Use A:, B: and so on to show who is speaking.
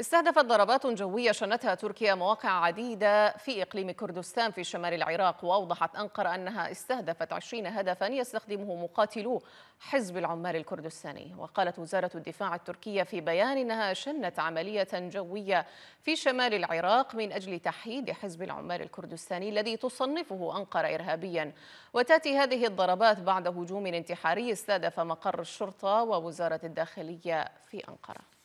A: استهدفت ضربات جوية شنتها تركيا مواقع عديدة في إقليم كردستان في شمال العراق وأوضحت أنقرة أنها استهدفت 20 هدفا يستخدمه مقاتلو حزب العمال الكردستاني وقالت وزارة الدفاع التركية في بيان أنها شنت عملية جوية في شمال العراق من أجل تحييد حزب العمال الكردستاني الذي تصنفه أنقرة إرهابيا وتأتي هذه الضربات بعد هجوم انتحاري استهدف مقر الشرطة ووزارة الداخلية في أنقرة